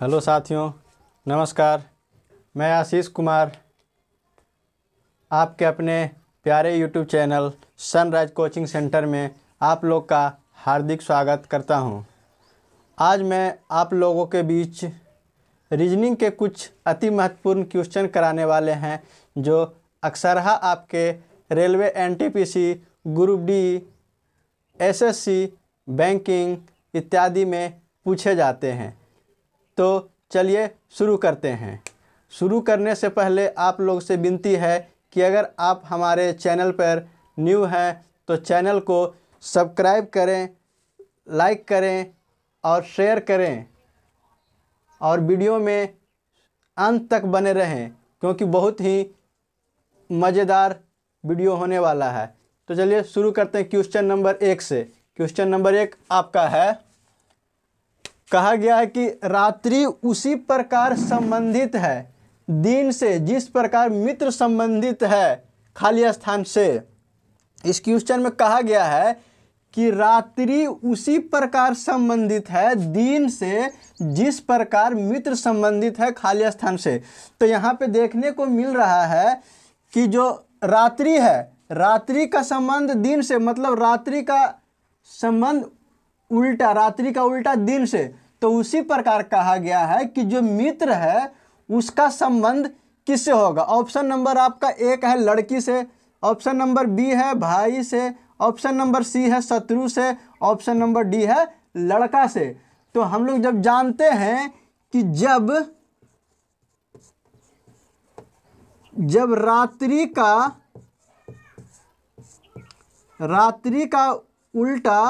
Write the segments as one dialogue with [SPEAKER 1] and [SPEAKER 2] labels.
[SPEAKER 1] Hello साथियों नमस्कार मैं आशीष कुमार आपके अपने प्यारे YouTube channel Sunrise Coaching Centre में आप लोग का हार्दिक स्वागत करता हूं। आज मैं आप लोगों के बीच रीजनिंग के कुछ अति महत्वपूर्ण क्वेश्चन कराने वाले हैं जो अक्सरहा आपके railway NTPC group D SSC banking इत्यादि में पूछे जाते हैं तो चलिए शुरू करते हैं शुरू करने से पहले आप लोग से विनती है कि अगर आप हमारे चैनल पर न्यू हैं तो चैनल को सब्सक्राइब करें लाइक करें और शेयर करें और वीडियो में अंत तक बने रहें क्योंकि बहुत ही मज़ेदार वीडियो होने वाला है तो चलिए शुरू करते हैं क्वेश्चन नंबर एक से क्वेश्चन नंबर एक आपका है कहा गया है कि रात्रि उसी प्रकार संबंधित है दिन से जिस प्रकार मित्र संबंधित है खाली स्थान से इस क्वेश्चन में कहा गया है कि रात्रि उसी प्रकार संबंधित है दिन से जिस प्रकार मित्र संबंधित है खाली स्थान से तो यहाँ पे देखने को मिल रहा है कि जो रात्रि है रात्रि का संबंध दिन से मतलब रात्रि का संबंध उल्टा रात्रि का उल्टा दिन से तो उसी प्रकार कहा गया है कि जो मित्र है उसका संबंध किससे होगा ऑप्शन नंबर आपका एक है लड़की से ऑप्शन नंबर बी है भाई से ऑप्शन नंबर सी है शत्रु से ऑप्शन नंबर डी है लड़का से तो हम लोग जब जानते हैं कि जब जब रात्रि का रात्रि का उल्टा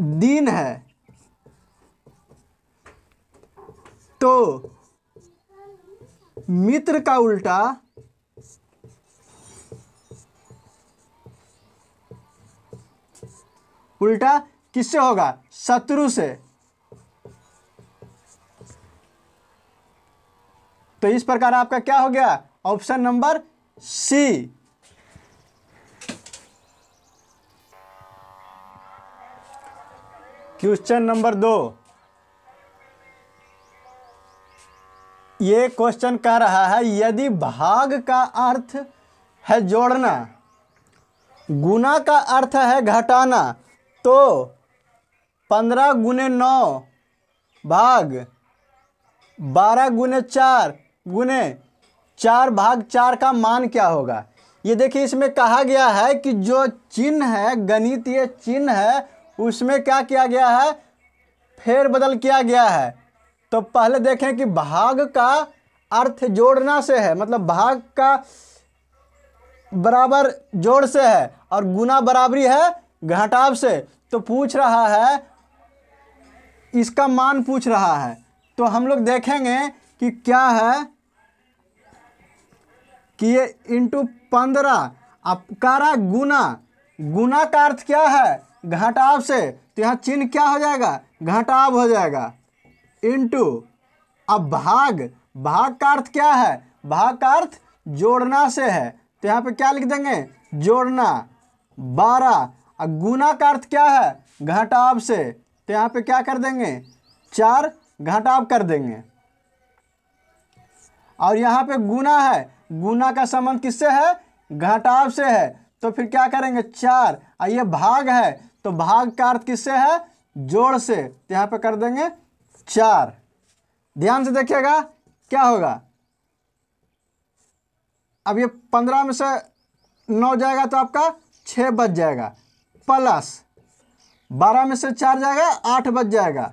[SPEAKER 1] दिन है तो मित्र का उल्टा उल्टा किससे होगा शत्रु से तो इस प्रकार आपका क्या हो गया option number C question number दो ये क्वेश्चन कह रहा है यदि भाग का अर्थ है जोड़ना गुना का अर्थ है घटाना तो पंद्रह गुने नौ भाग बारह गुने चार गुने चार भाग चार का मान क्या होगा ये देखिए इसमें कहा गया है कि जो चिन्ह है गणितीय चिन्ह है उसमें क्या किया गया है फेरबदल किया गया है तो पहले देखें कि भाग का अर्थ जोड़ना से है मतलब भाग का बराबर जोड़ से है और गुना बराबरी है घटाव से तो पूछ रहा है इसका मान पूछ रहा है तो हम लोग देखेंगे कि क्या है कि ये इंटू पंद्रह अपकारा गुना गुना का अर्थ क्या है घटाव से तो यहाँ चिन्ह क्या हो जाएगा घटाव हो जाएगा इनटू अब भाग भाग का अर्थ क्या है भाग का अर्थ जोड़ना से है तो यहाँ पे क्या लिख देंगे जोड़ना बारह और गुना का अर्थ क्या है घटाव से तो यहाँ पे क्या कर देंगे चार घटाव कर देंगे और यहाँ पे गुना है गुना का संबंध किससे है घटाव से है तो फिर क्या करेंगे चार और ये भाग है तो भाग का अर्थ किससे है जोड़ से तो यहां पे कर देंगे चार ध्यान से देखिएगा क्या होगा अब ये पंद्रह में से नौ जाएगा तो आपका छ बच जाएगा प्लस बारह में से चार जाएगा आठ बच जाएगा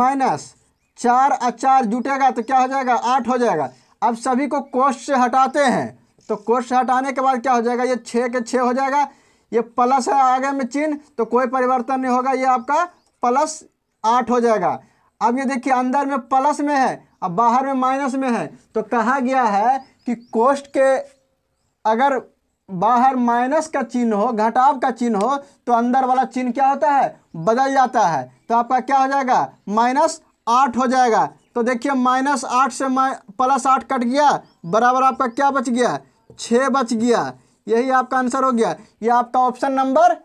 [SPEAKER 1] माइनस चार और चार जुटेगा तो क्या हो जाएगा आठ हो जाएगा अब सभी को कोष से हटाते हैं तो कोष से हटाने के बाद क्या हो जाएगा ये छः के छः हो जाएगा ये प्लस है आगे में चिन्ह तो कोई परिवर्तन नहीं होगा ये आपका प्लस आठ हो जाएगा अब ये देखिए अंदर में प्लस में है अब बाहर में माइनस में है तो कहा गया है कि कोष्ट के अगर बाहर माइनस का चिन्ह हो घटाव का चिन्ह हो तो अंदर वाला चिन्ह क्या होता है बदल जाता है तो आपका क्या हो जाएगा माइनस आठ हो जाएगा तो देखिए माइनस आठ से माइ प्लस आठ कट गया बराबर आपका क्या बच गया छः बच गया यही आपका आंसर हो गया ये आपका ऑप्शन नंबर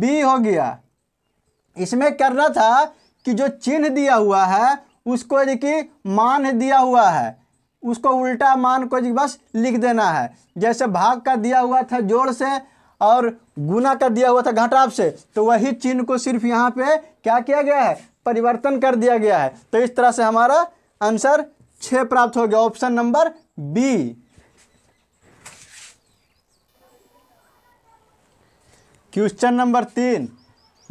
[SPEAKER 1] बी हो गया इसमें करना था कि जो चिन्ह दिया हुआ है उसको यदि कि मान दिया हुआ है उसको उल्टा मान को जी बस लिख देना है जैसे भाग का दिया हुआ था जोड़ से और गुना का दिया हुआ था घटाव से तो वही चिन्ह को सिर्फ यहाँ पे क्या किया गया है परिवर्तन कर दिया गया है तो इस तरह से हमारा आंसर छः प्राप्त हो गया option number B question number तीन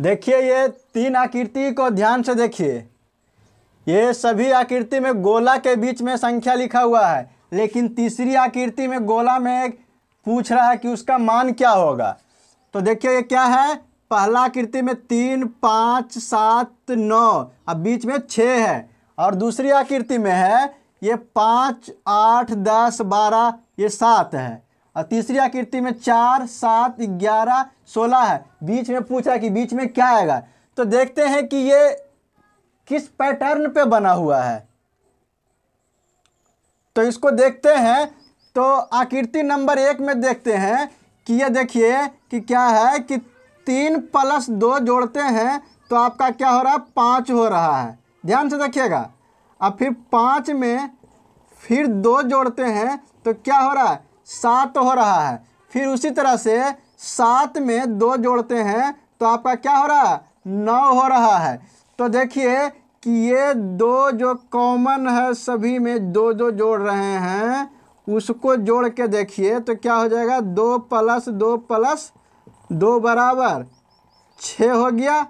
[SPEAKER 1] देखिए ये तीन आकृति को ध्यान से देखिए ये सभी आकृति में गोला के बीच में संख्या लिखा हुआ है लेकिन तीसरी आकृति में गोला में पूछ रहा है कि उसका मान क्या होगा तो देखिए ये क्या है पहला आकृति में तीन पाँच सात नौ अब बीच में छः है और दूसरी आकृति में है ये पाँच आठ दस बारह ये सात है और तीसरी आकृति में चार सात ग्यारह सोलह है बीच में पूछा कि बीच में क्या आएगा तो देखते हैं कि ये किस पैटर्न पे बना हुआ है तो इसको देखते हैं तो आकृति नंबर एक में देखते हैं कि ये देखिए कि क्या है कि तीन प्लस दो जोड़ते हैं तो आपका क्या हो रहा है पाँच हो रहा है ध्यान से देखिएगा अब फिर पाँच में फिर दो जोड़ते हैं तो क्या हो रहा है सात हो रहा है फिर उसी तरह से सात में दो जोड़ते हैं तो आपका क्या हो रहा है नौ हो रहा है तो देखिए कि ये दो जो कॉमन है सभी में दो दो जोड़ रहे हैं उसको जोड़ के देखिए तो क्या हो जाएगा दो प्लस दो प्लस दो बराबर छः हो गया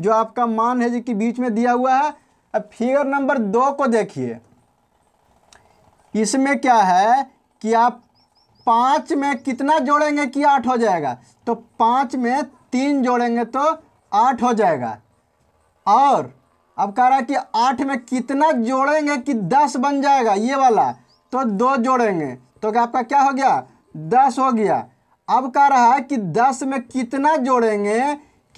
[SPEAKER 1] जो आपका मान है जी कि बीच में दिया हुआ है अब फिगर नंबर दो को देखिए इसमें क्या है कि आप पाँच में कितना जोड़ेंगे कि आठ हो जाएगा तो पाँच में तीन जोड़ेंगे तो आठ हो जाएगा और अब कह रहा है कि आठ में कितना जोड़ेंगे कि दस बन जाएगा ये वाला तो दो जोड़ेंगे तो आपका क्या हो गया दस हो गया अब कह रहा है कि दस में कितना जोड़ेंगे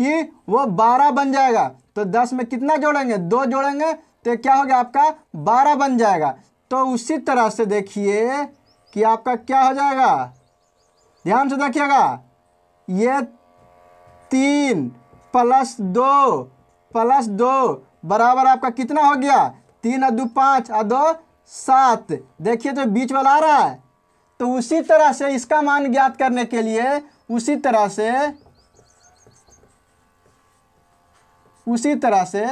[SPEAKER 1] कि वो बारह बन जाएगा तो दस में कितना जोड़ेंगे दो जोड़ेंगे तो क्या हो गया आपका बारह बन जाएगा तो उसी तरह से देखिए कि आपका क्या हो जाएगा ध्यान से देखिएगा ये तीन प्लस दो प्लस दो बराबर आपका कितना हो गया तीन और दो पाँच और दो सात देखिए तो बीच वाला आ रहा है तो उसी तरह से इसका मान ज्ञात करने के लिए उसी तरह से उसी तरह से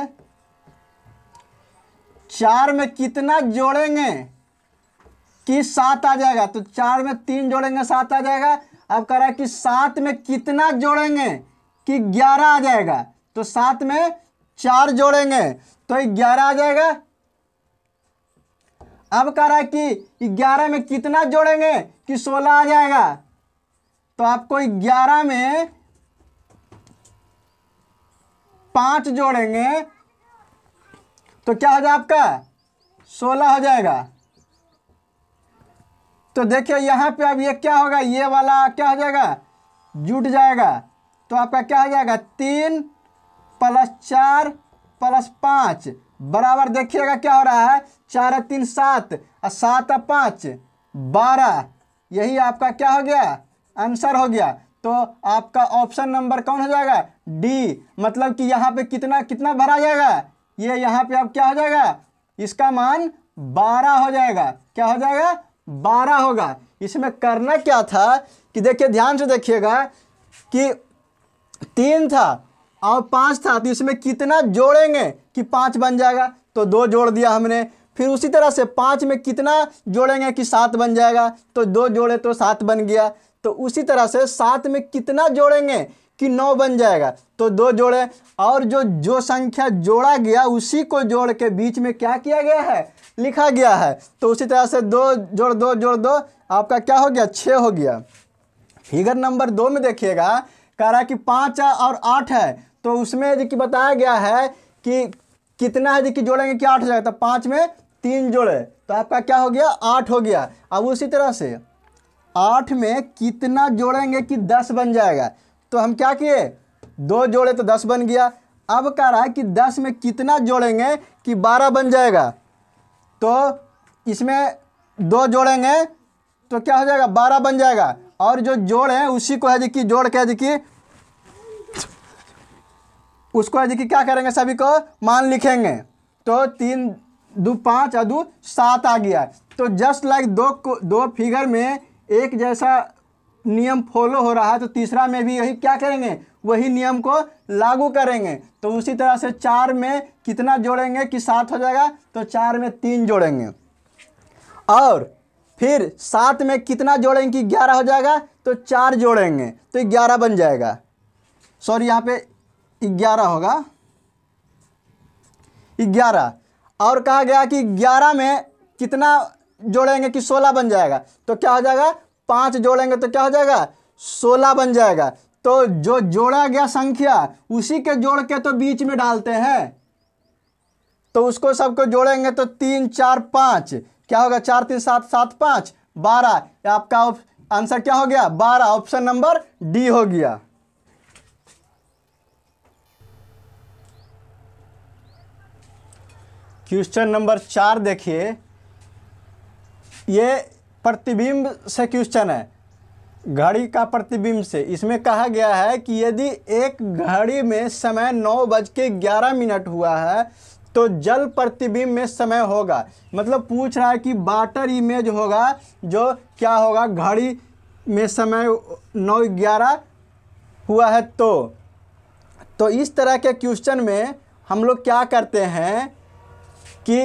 [SPEAKER 1] चार में कितना जोड़ेंगे कि सात आ जाएगा तो चार में तीन जोड़ेंगे सात आ जाएगा अब कह रहा है कि सात में कितना जोड़ेंगे कि ग्यारह आ जाएगा तो सात में चार जोड़ेंगे तो ग्यारह आ जाएगा अब कह रहा है कि ग्यारह में कितना जोड़ेंगे कि सोलह आ जाएगा तो आपको ग्यारह में पांच जोड़ेंगे तो क्या हो जाए आपका सोलह हो जाएगा तो देखिए यहाँ पे अब ये क्या होगा ये वाला क्या हो जाएगा जुट जाएगा तो आपका क्या हो जाएगा तीन प्लस चार प्लस पाँच बराबर देखिएगा क्या हो रहा है चार तीन सात और सात और पाँच बारह यही आपका क्या हो गया आंसर हो गया तो आपका ऑप्शन नंबर कौन हो जाएगा डी मतलब कि यहाँ पे कितना कितना भरा जाएगा ये यहाँ पे अब क्या हो जाएगा इसका मान बारह हो जाएगा क्या हो जाएगा बारह होगा इसमें करना क्या था कि देखिए ध्यान से देखिएगा कि तीन था और पाँच था तो इसमें कितना जोड़ेंगे कि पाँच बन जाएगा तो दो जोड़ दिया हमने फिर उसी तरह से पाँच में कितना जोड़ेंगे कि सात बन जाएगा तो दो जोड़े तो सात बन गया तो उसी तरह से सात में कितना जोड़ेंगे कि नौ बन जाएगा तो दो जोड़े और जो जो संख्या जोड़ा गया उसी को जोड़ के बीच में क्या किया गया है लिखा गया है तो उसी तरह से दो जोड़ दो जोड़ दो आपका क्या हो गया छः हो गया फिगर नंबर दो में देखिएगा कह रहा है कि पाँच और आठ है तो उसमें देखिए बताया गया है कि कितना है देखिए जोड़ेंगे क्या आठ हो जाएगा तो पाँच में तीन जोड़े तो आपका क्या हो गया आठ हो गया अब उसी तरह से आठ में कितना जोड़ेंगे कि दस बन जाएगा तो हम क्या किए दो जोड़े तो दस बन गया अब कह रहा है कि दस में कितना जोड़ेंगे कि बारह बन जाएगा तो इसमें दो जोड़ेंगे तो क्या हो जाएगा बारह बन जाएगा और जो जोड़ है उसी को है जी कि जोड़ के है जी कि उसको है जी कि क्या करेंगे सभी को मान लिखेंगे तो तीन दो पाँच और दो सात आ गया तो जस्ट लाइक दो दो फिगर में एक जैसा नियम फॉलो हो रहा है तो तीसरा में भी यही क्या करेंगे वही नियम को लागू करेंगे तो उसी तरह से चार में कितना जोड़ेंगे कि सात हो जाएगा तो चार में तीन जोड़ेंगे और फिर सात में कितना जोड़ेंगे कि ग्यारह हो जाएगा तो चार जोड़ेंगे तो ग्यारह बन जाएगा सॉरी यहाँ पे ग्यारह होगा ग्यारह और कहा गया कि ग्यारह में कितना जोड़ेंगे कि सोलह बन जाएगा तो क्या हो जाएगा पाँच जोड़ेंगे तो क्या हो जाएगा सोलह बन जाएगा तो जो जोड़ा गया संख्या उसी के जोड़ के तो बीच में डालते हैं तो उसको सबको जोड़ेंगे तो तीन चार पाँच क्या होगा चार तीन सात सात पाँच बारह आपका आंसर क्या हो गया बारह ऑप्शन नंबर डी हो गया क्वेश्चन नंबर चार देखिए ये प्रतिबिंब से क्वेश्चन है घड़ी का प्रतिबिंब से इसमें कहा गया है कि यदि एक घड़ी में समय नौ बज के ग्यारह मिनट हुआ है तो जल प्रतिबिंब में समय होगा मतलब पूछ रहा है कि वाटर इमेज होगा जो क्या होगा घड़ी में समय नौ ग्यारह हुआ है तो तो इस तरह के क्वेश्चन में हम लोग क्या करते हैं कि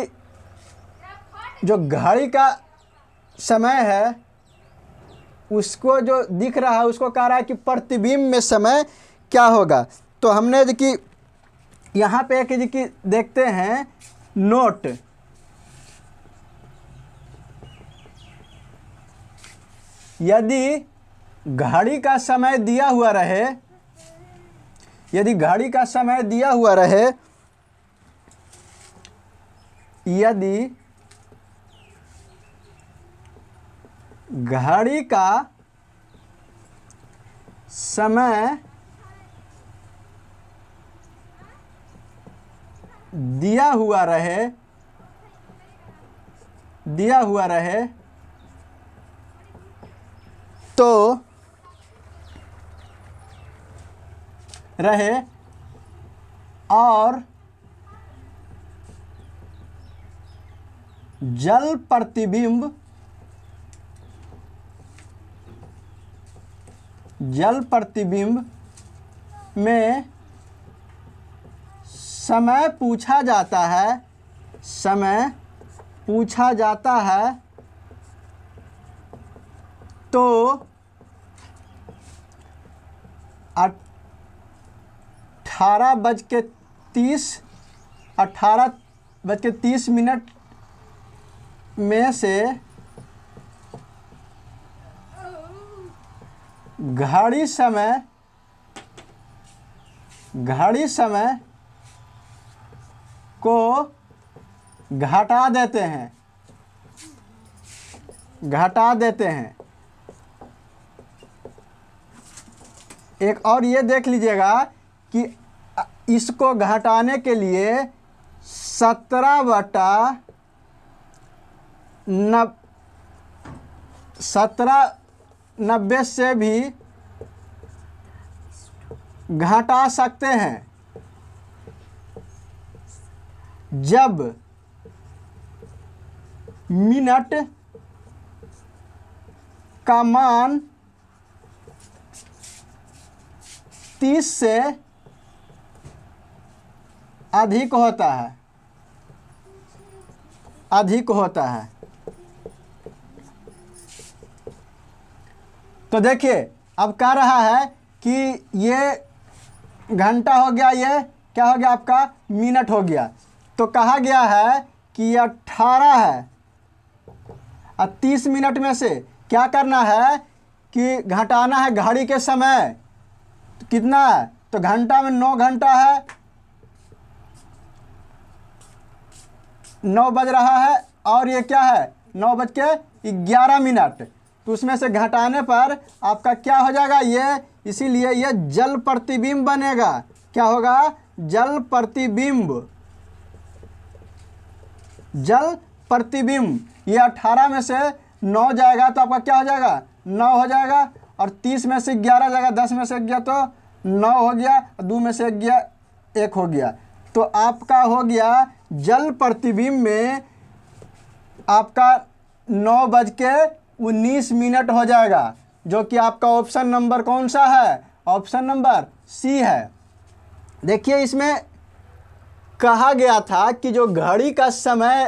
[SPEAKER 1] जो घड़ी का समय है उसको जो दिख रहा है उसको कह रहा है कि प्रतिबिंब में समय क्या होगा तो हमने जो कि यहाँ पे एक जी कि देखते हैं नोट यदि घड़ी का समय दिया हुआ रहे यदि घड़ी का समय दिया हुआ रहे यदि घड़ी का समय दिया हुआ रहे दिया हुआ रहे तो रहे और जल प्रतिबिंब जल प्रतिबिंब में समय पूछा जाता है समय पूछा जाता है तो अठारह बज के तीस अठारह बज के तीस मिनट में से घड़ी समय घड़ी समय को घटा देते हैं घटा देते हैं एक और ये देख लीजिएगा कि इसको घटाने के लिए सत्रह बटा नब सत्रह नब्बे से भी घटा सकते हैं जब मिनट का मान तीस से अधिक होता है अधिक होता है तो देखिए अब कह रहा है कि ये घंटा हो गया ये क्या हो गया आपका मिनट हो गया तो कहा गया है कि ये अट्ठारह है और तीस मिनट में से क्या करना है कि घटाना है घड़ी के समय तो कितना है तो घंटा में नौ घंटा है नौ बज रहा है और ये क्या है नौ बज के ग्यारह मिनट तो उसमें से घटाने पर आपका क्या हो जाएगा ये इसीलिए ये जल प्रतिबिंब बनेगा क्या होगा जल प्रतिबिंब जल प्रतिबिंब ये अठारह में से नौ जाएगा तो आपका क्या हो जाएगा नौ हो जाएगा और तीस में से ग्यारह जाएगा दस में से गया तो नौ हो गया दो में से गया एक हो गया तो आपका हो गया जल प्रतिबिंब में आपका नौ बज के उन्नीस मिनट हो जाएगा जो कि आपका ऑप्शन नंबर कौन सा है ऑप्शन नंबर सी है देखिए इसमें कहा गया था कि जो घड़ी का समय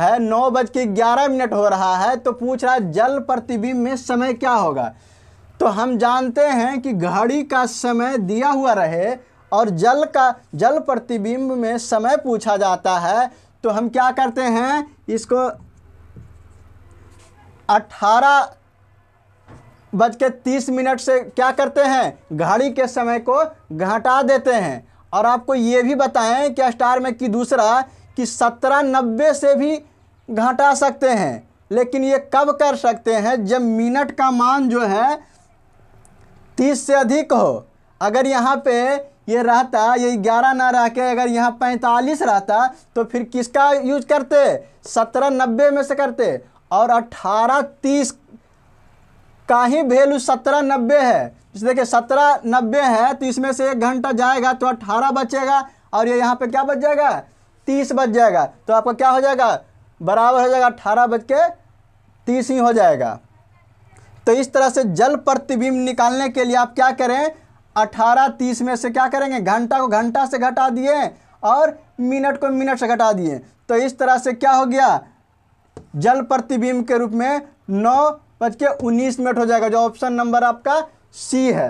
[SPEAKER 1] है नौ बज के ग्यारह मिनट हो रहा है तो पूछ रहा है जल प्रतिबिंब में समय क्या होगा तो हम जानते हैं कि घड़ी का समय दिया हुआ रहे और जल का जल प्रतिबिंब में समय पूछा जाता है तो हम क्या करते हैं इसको अट्ठारह बज के तीस मिनट से क्या करते हैं घड़ी के समय को घटा देते हैं और आपको ये भी बताएं कि स्टार में कि दूसरा कि सत्रह नब्बे से भी घटा सकते हैं लेकिन ये कब कर सकते हैं जब मिनट का मान जो है तीस से अधिक हो अगर यहाँ पे ये रहता ये ग्यारह ना रह के अगर यहाँ पैंतालीस रहता तो फिर किसका यूज करते सत्रह नब्बे में से करते और अट्ठारह तीस का ही वैल्यू सत्रह नब्बे है जैसे देखिए सत्रह नब्बे है तो इसमें से एक घंटा जाएगा तो अट्ठारह बचेगा और ये यहाँ पे क्या बच जाएगा तीस बच जाएगा तो आपका क्या हो जाएगा बराबर हो जाएगा अट्ठारह बज के तीस ही हो जाएगा तो इस तरह से जल प्रतिबिंब निकालने के लिए आप क्या करें अठारह तीस में से क्या करेंगे घंटा को घंटा से घटा दिए और मिनट को मिनट से घटा दिए तो इस तरह से क्या हो गया जल प्रतिबिंब के रूप में नौ बज के उन्नीस मिनट हो जाएगा जो ऑप्शन नंबर आपका सी है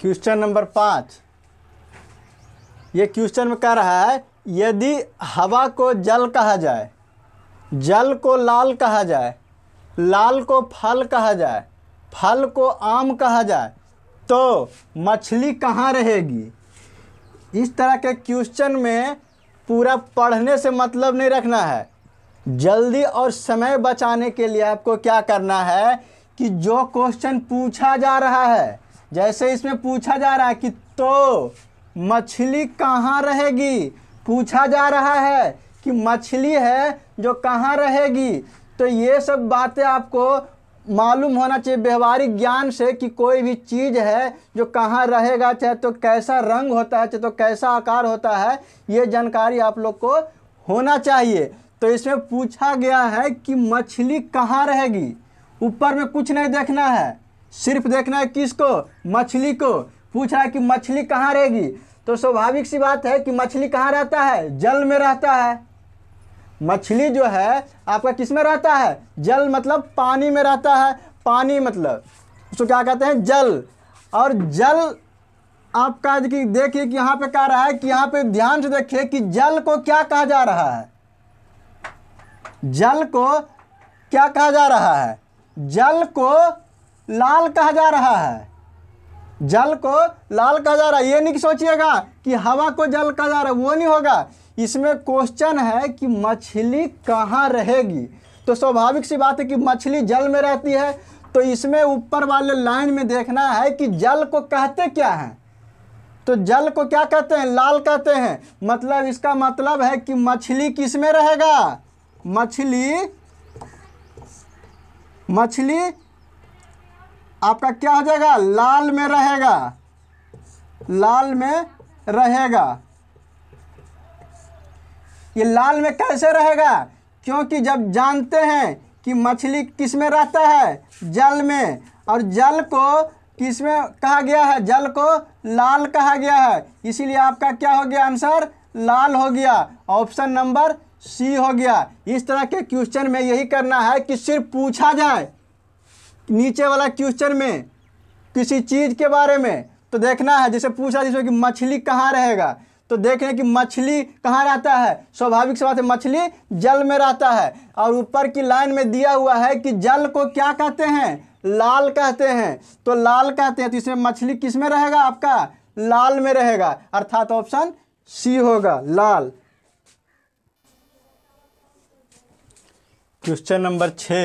[SPEAKER 1] क्वेश्चन नंबर पाँच ये क्वेश्चन में कह रहा है यदि हवा को जल कहा जाए जल को लाल कहा जाए लाल को फल कहा जाए फल को आम कहा जाए तो मछली कहाँ रहेगी इस तरह के क्वेश्चन में पूरा पढ़ने से मतलब नहीं रखना है जल्दी और समय बचाने के लिए आपको क्या करना है कि जो क्वेश्चन पूछा जा रहा है जैसे इसमें पूछा जा रहा है कि तो मछली कहाँ रहेगी पूछा जा रहा है कि मछली है जो कहाँ रहेगी तो ये सब बातें आपको मालूम होना चाहिए व्यवहारिक ज्ञान से कि कोई भी चीज़ है जो कहाँ रहेगा चाहे तो कैसा रंग होता है चाहे तो कैसा आकार होता है ये जानकारी आप लोग को होना चाहिए तो इसमें पूछा गया है कि मछली कहाँ रहेगी ऊपर में कुछ नहीं देखना है सिर्फ देखना है किसको मछली को पूछ रहा है कि मछली कहाँ रहेगी तो स्वाभाविक सी बात है कि मछली कहाँ रहता है जल में रहता है मछली जो है आपका किस में रहता है जल मतलब पानी में रहता है पानी मतलब उसको क्या कहते हैं जल और जल आपका देखिए कि यहाँ पे कह रहा है कि यहाँ पे ध्यान से देखिए कि जल को क्या कहा जा रहा है जल को क्या कहा जा रहा है जल को लाल कहा जा रहा है जल को लाल कहा जा रहा है ये नहीं सोचिएगा कि हवा को जल कहा जा रहा है वो नहीं होगा इसमें क्वेश्चन है कि मछली कहाँ रहेगी तो स्वाभाविक सी बात है कि मछली जल में रहती है तो इसमें ऊपर वाले लाइन में देखना है कि जल को कहते क्या हैं तो जल को क्या कहते हैं लाल कहते हैं मतलब इसका मतलब है कि मछली किस में रहेगा मछली मछली आपका क्या हो जाएगा लाल में रहेगा लाल में रहेगा ये लाल में कैसे रहेगा क्योंकि जब जानते हैं कि मछली किस में रहता है जल में और जल को किस में कहा गया है जल को लाल कहा गया है इसीलिए आपका क्या हो गया आंसर लाल हो गया ऑप्शन नंबर सी हो गया इस तरह के क्वेश्चन में यही करना है कि सिर्फ पूछा जाए नीचे वाला क्वेश्चन में किसी चीज़ के बारे में तो देखना है जैसे पूछा जिसमें कि मछली कहाँ रहेगा तो देख रहे हैं कि मछली कहाँ रहता है स्वाभाविक से बात है मछली जल में रहता है और ऊपर की लाइन में दिया हुआ है कि जल को क्या कहते हैं लाल कहते हैं तो लाल कहते हैं तो इसमें मछली किस में रहेगा आपका लाल में रहेगा अर्थात ऑप्शन सी होगा लाल क्वेश्चन नंबर छ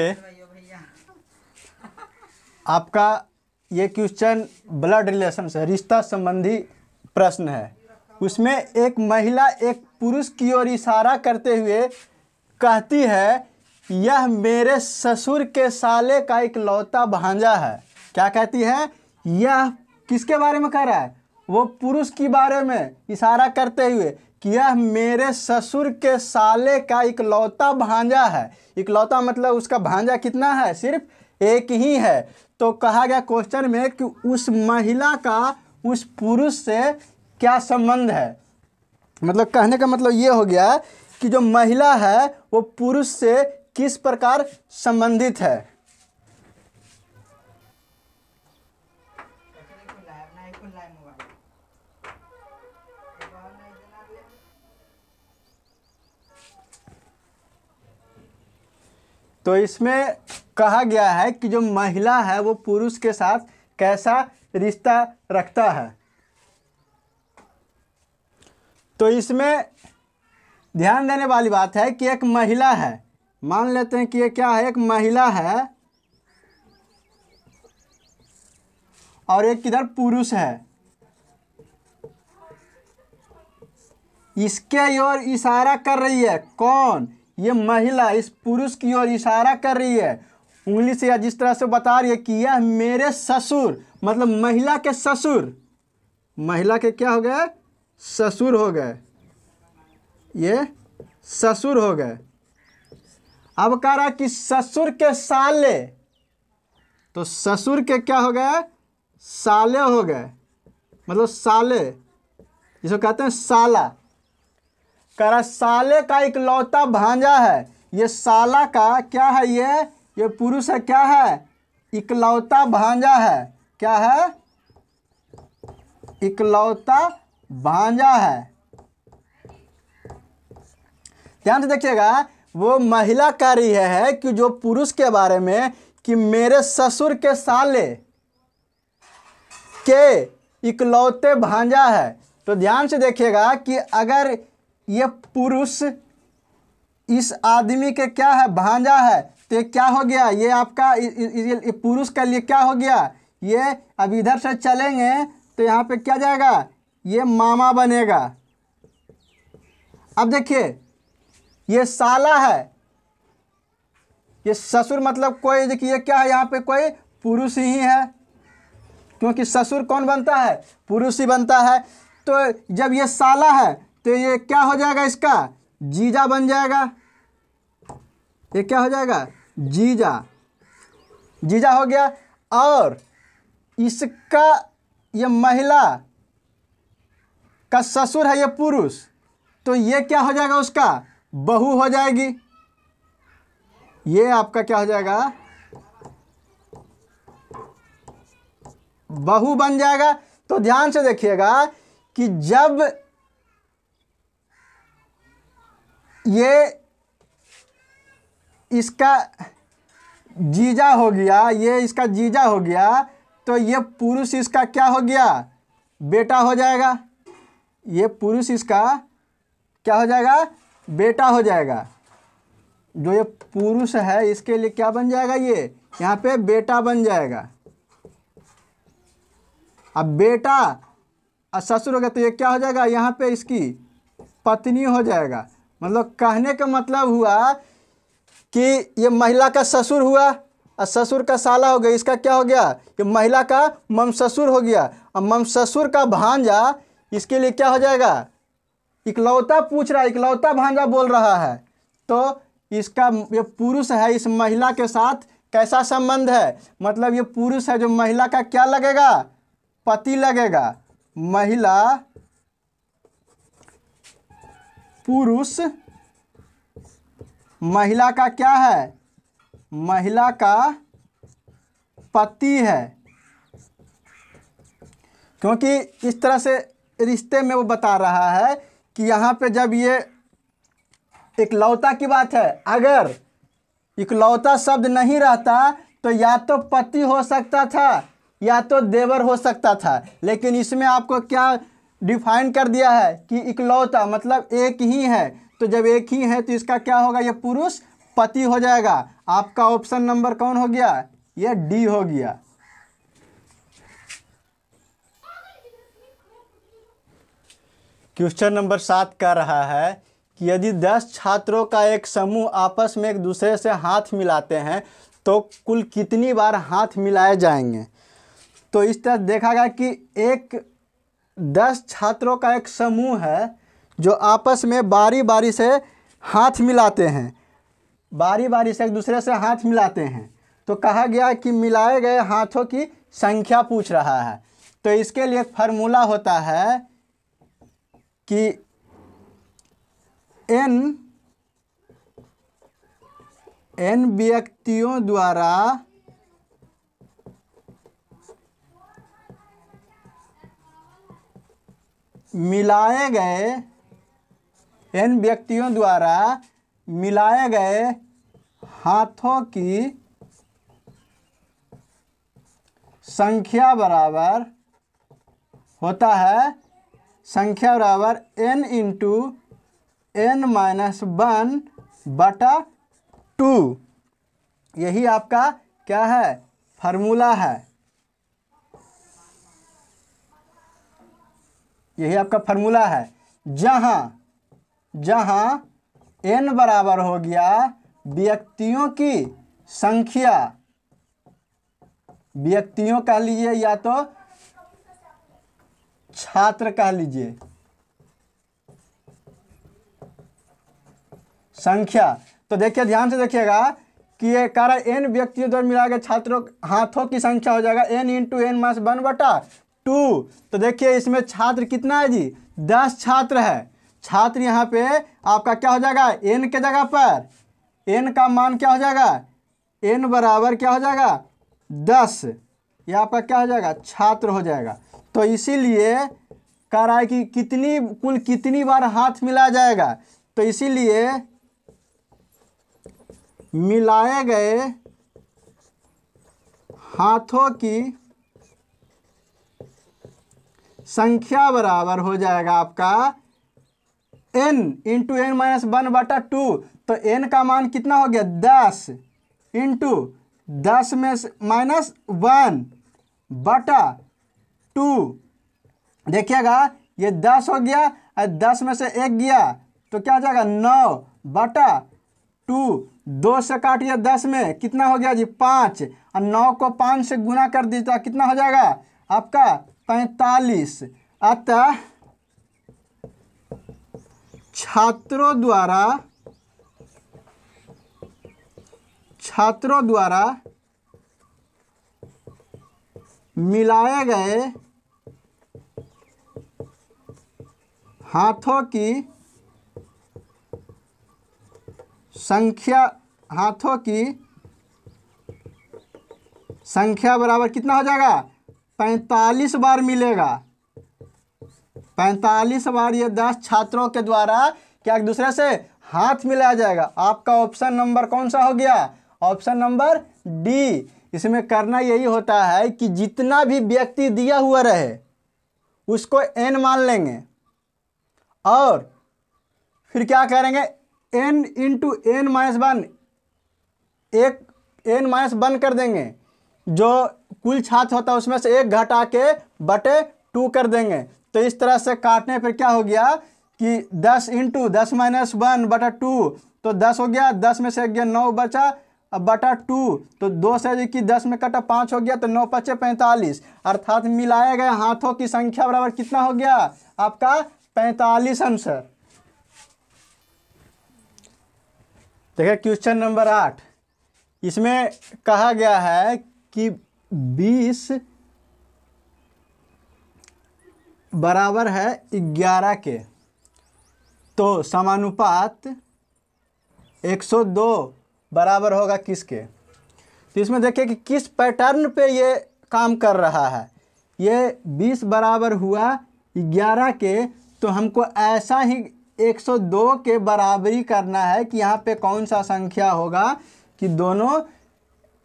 [SPEAKER 1] आपका ये क्वेश्चन ब्लड रिलेशन से रिश्ता संबंधी प्रश्न है उसमें एक महिला एक पुरुष की ओर इशारा करते हुए कहती है यह मेरे ससुर के साले का इकलौता भांजा है क्या कहती है यह किसके बारे में कह रहा है वो पुरुष के बारे में इशारा करते हुए कि यह मेरे ससुर के साले का इकलौता भांजा है इकलौता मतलब उसका भांजा कितना है सिर्फ एक ही है तो कहा गया क्वेश्चन में कि उस महिला का उस पुरुष से क्या संबंध है मतलब कहने का मतलब ये हो गया कि जो महिला है वो पुरुष से किस प्रकार संबंधित है तो इसमें कहा गया है कि जो महिला है वो पुरुष के साथ कैसा रिश्ता रखता है तो इसमें ध्यान देने वाली बात है कि एक महिला है मान लेते हैं कि ये क्या है एक महिला है और एक किधर पुरुष है इसके ओर इशारा कर रही है कौन ये महिला इस पुरुष की ओर इशारा कर रही है उंगली से या जिस तरह से बता रही है कि यह मेरे ससुर मतलब महिला के ससुर महिला के क्या हो गया ससुर हो गए ये ससुर हो गए अब कह रहा कि ससुर के साले तो ससुर के क्या हो गए साले हो गए मतलब साले जिसको कहते हैं साला कह रहा साले का इकलौता भांजा है ये साला का क्या है ये ये पुरुष है क्या है इकलौता भांजा है क्या है इकलौता भांजा है ध्यान से देखिएगा वो महिला कह रही है कि जो पुरुष के बारे में कि मेरे ससुर के साले के इकलौते भांजा है तो ध्यान से देखिएगा कि अगर ये पुरुष इस आदमी के क्या है भांजा है तो ये क्या हो गया ये आपका पुरुष के लिए क्या हो गया ये अब इधर से चलेंगे तो यहाँ पे क्या जाएगा ये मामा बनेगा अब देखिए ये साला है ये ससुर मतलब कोई देखिए क्या है यहाँ पे कोई पुरुष ही है क्योंकि ससुर कौन बनता है पुरुष ही बनता है तो जब ये साला है तो ये क्या हो जाएगा इसका जीजा बन जाएगा ये क्या हो जाएगा जीजा जीजा हो गया और इसका ये महिला का ससुर है ये पुरुष तो ये क्या हो जाएगा उसका बहू हो जाएगी ये आपका क्या हो जाएगा बहू बन जाएगा तो ध्यान से देखिएगा कि जब ये इसका जीजा हो गया ये इसका जीजा हो गया तो ये पुरुष इसका क्या हो गया बेटा हो जाएगा ये पुरुष इसका क्या हो जाएगा बेटा हो जाएगा जो ये पुरुष है इसके लिए क्या बन जाएगा ये यहाँ पे बेटा बन जाएगा अब बेटा और ससुर हो गया तो ये क्या हो जाएगा यहाँ पे इसकी पत्नी हो जाएगा मतलब कहने का मतलब हुआ कि ये महिला का ससुर हुआ और ससुर का साला हो गया इसका क्या हो गया ये महिला का मम ससुर हो गया और मम ससुर का भांजा इसके लिए क्या हो जाएगा इकलौता पूछ रहा है इकलौता भांजा बोल रहा है तो इसका ये पुरुष है इस महिला के साथ कैसा संबंध है मतलब ये पुरुष है जो महिला का क्या लगेगा पति लगेगा महिला पुरुष महिला का क्या है महिला का पति है क्योंकि इस तरह से रिश्ते में वो बता रहा है कि यहाँ पे जब ये इकलौता की बात है अगर इकलौता शब्द नहीं रहता तो या तो पति हो सकता था या तो देवर हो सकता था लेकिन इसमें आपको क्या डिफाइन कर दिया है कि इकलौता मतलब एक ही है तो जब एक ही है तो इसका क्या होगा ये पुरुष पति हो जाएगा आपका ऑप्शन नंबर कौन हो गया ये डी हो गया क्वेश्चन नंबर सात का रहा है कि यदि दस छात्रों का एक समूह आपस में एक दूसरे से हाथ मिलाते हैं तो कुल कितनी बार हाथ मिलाए जाएंगे तो इस तरह देखा गया कि एक दस छात्रों का एक समूह है जो आपस में बारी बारी से हाथ मिलाते हैं बारी बारी से एक दूसरे से हाथ मिलाते हैं तो कहा गया कि मिलाए गए हाथों की संख्या पूछ रहा है तो इसके लिए फार्मूला होता है कि एन एन व्यक्तियों द्वारा मिलाए गए एन व्यक्तियों द्वारा मिलाए गए हाथों की संख्या बराबर होता है संख्या बराबर N into N minus one बटा टू यही आपका क्या है फार्मूला है यही आपका फार्मूला है जहां जहाँ एन बराबर हो गया व्यक्तियों की संख्या व्यक्तियों कह लीजिए या तो छात्र कह लीजिए संख्या तो देखिए ध्यान से देखिएगा कि ये कारण एन व्यक्तियों द्वारा मिला के छात्रों हाथों की संख्या हो जाएगा N into N minus one बटा टू तो देखिए इसमें छात्र कितना है जी दस छात्र है छात्र यहाँ पे आपका क्या हो जाएगा एन के जगह पर एन का मान क्या हो जाएगा एन बराबर क्या हो जाएगा दस ये आपका क्या हो जाएगा छात्र हो जाएगा तो इसीलिए कह रहा है कि कितनी कुल कितनी बार हाथ मिला जाएगा तो इसीलिए मिलाए गए हाथों की संख्या बराबर हो जाएगा आपका N into N minus one बटा टू तो एन का मान कितना हो गया दस इंटू दस में माइनस वन बटा टू देखिएगा ये दस हो गया और दस में से एक गया तो क्या जाएगा नौ बटा टू दो से काटिए दस में कितना हो गया जी पाँच और नौ को पाँच से गुना कर दीजिए तो कितना हो जाएगा आपका पैंतालीस अतः छात्रों द्वारा छात्रों द्वारा मिलाए गए हाथों की संख्या हाथों की संख्या बराबर कितना हो जाएगा पैंतालीस बार मिलेगा पैंतालीस बार ये दस छात्रों के द्वारा क्या एक दूसरे से हाथ मिलाया जाएगा आपका ऑप्शन नंबर कौन सा हो गया ऑप्शन नंबर डी इसमें करना यही होता है कि जितना भी व्यक्ति दिया हुआ रहे उसको एन मान लेंगे और फिर क्या करेंगे N into N minus one एक एन माइनस वन कर देंगे जो कुल छात्र होता है उसमें से एक घटा के बटे टू कर देंगे तो इस तरह से काटने पर क्या हो गया कि दस इंटू दस माइनस वन बटा टू तो दस हो गया दस में से गया नौ बचा अब बटा टू तो दो से कि दस में कटा पाँच हो गया तो नौ पचे पैंतालीस अर्थात मिलाए गए हाथों की संख्या बराबर कितना हो गया आपका पैंतालीस आंसर देखिए क्वेश्चन नंबर आठ इसमें कहा गया है कि बीस बराबर है ग्यारह के तो समानुपात एक सौ दो बराबर होगा किसके तो इसमें देखिए कि किस पैटर्न पे ये काम कर रहा है ये बीस बराबर हुआ ग्यारह के तो हमको ऐसा ही 102 के बराबरी करना है कि यहाँ पे कौन सा संख्या होगा कि दोनों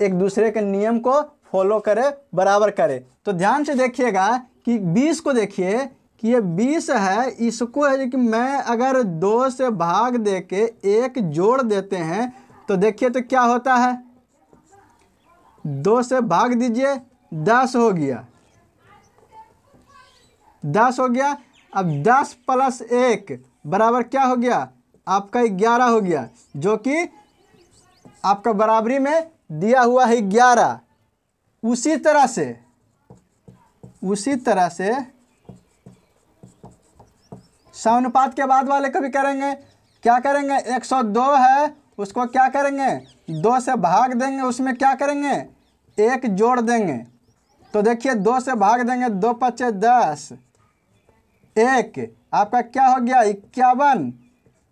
[SPEAKER 1] एक दूसरे के नियम को फॉलो करे बराबर करे तो ध्यान से देखिएगा कि 20 को देखिए कि ये 20 है इसको है कि मैं अगर दो से भाग दे के एक जोड़ देते हैं तो देखिए तो क्या होता है दो से भाग दीजिए दस हो गया दस हो गया अब दस प्लस एक बराबर क्या हो गया आपका ग्यारह हो गया जो कि आपका बराबरी में दिया हुआ है ग्यारह उसी तरह से उसी तरह से समुपात के बाद वाले कभी करेंगे क्या करेंगे 102 है उसको क्या करेंगे दो से भाग देंगे उसमें क्या करेंगे एक जोड़ देंगे तो देखिए दो से भाग देंगे दो पच्चे दस एक आपका क्या हो गया इक्यावन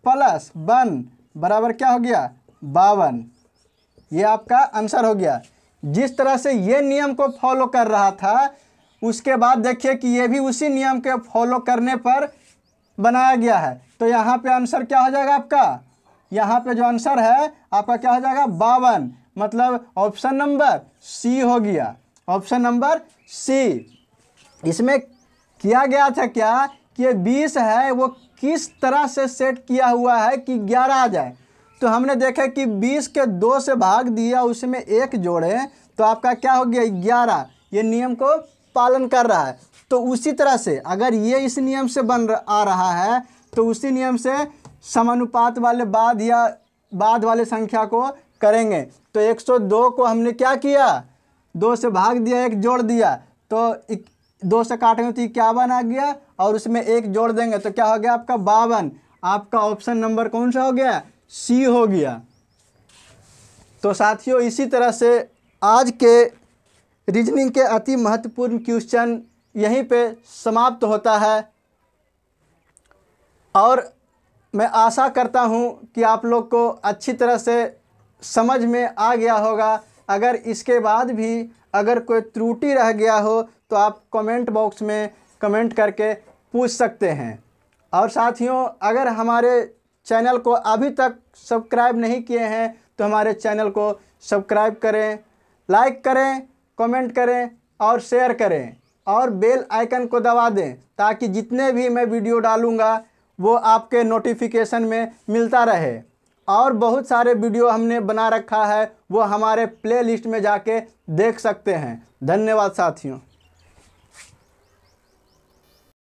[SPEAKER 1] प्लस वन बराबर क्या हो गया बावन ये आपका आंसर हो गया जिस तरह से ये नियम को फॉलो कर रहा था उसके बाद देखिए कि ये भी उसी नियम के फॉलो करने पर बनाया गया है तो यहाँ पे आंसर क्या हो जाएगा आपका यहाँ पे जो आंसर है आपका क्या हो जाएगा बावन मतलब ऑप्शन नंबर सी हो गया ऑप्शन नंबर सी इसमें किया गया था क्या कि बीस है वो किस तरह से सेट किया हुआ है कि ग्यारह आ जाए तो हमने देखा कि बीस के दो से भाग दिया उसमें एक जोड़े तो आपका क्या हो गया ग्यारह ये नियम को पालन कर रहा है तो उसी तरह से अगर ये इस नियम से बन आ रहा है तो उसी नियम से समानुपात वाले बाद या बाद वाले संख्या को करेंगे तो 102 को हमने क्या किया दो से भाग दिया एक जोड़ दिया तो दो से काटेंगे तो इक्यावन आ गया और उसमें एक जोड़ देंगे तो क्या हो गया आपका बावन आपका ऑप्शन नंबर कौन सा हो गया सी हो गया तो साथियों इसी तरह से आज के रीजनिंग के अति महत्वपूर्ण क्वेश्चन यहीं पे समाप्त होता है और मैं आशा करता हूं कि आप लोग को अच्छी तरह से समझ में आ गया होगा अगर इसके बाद भी अगर कोई त्रुटि रह गया हो तो आप कमेंट बॉक्स में कमेंट करके पूछ सकते हैं और साथियों अगर हमारे चैनल को अभी तक सब्सक्राइब नहीं किए हैं तो हमारे चैनल को सब्सक्राइब करें लाइक करें कमेंट करें और शेयर करें और बेल आइकन को दबा दें ताकि जितने भी मैं वीडियो डालूँगा वो आपके नोटिफिकेशन में मिलता रहे और बहुत सारे वीडियो हमने बना रखा है वो हमारे प्लेलिस्ट में जाके देख सकते हैं धन्यवाद साथियों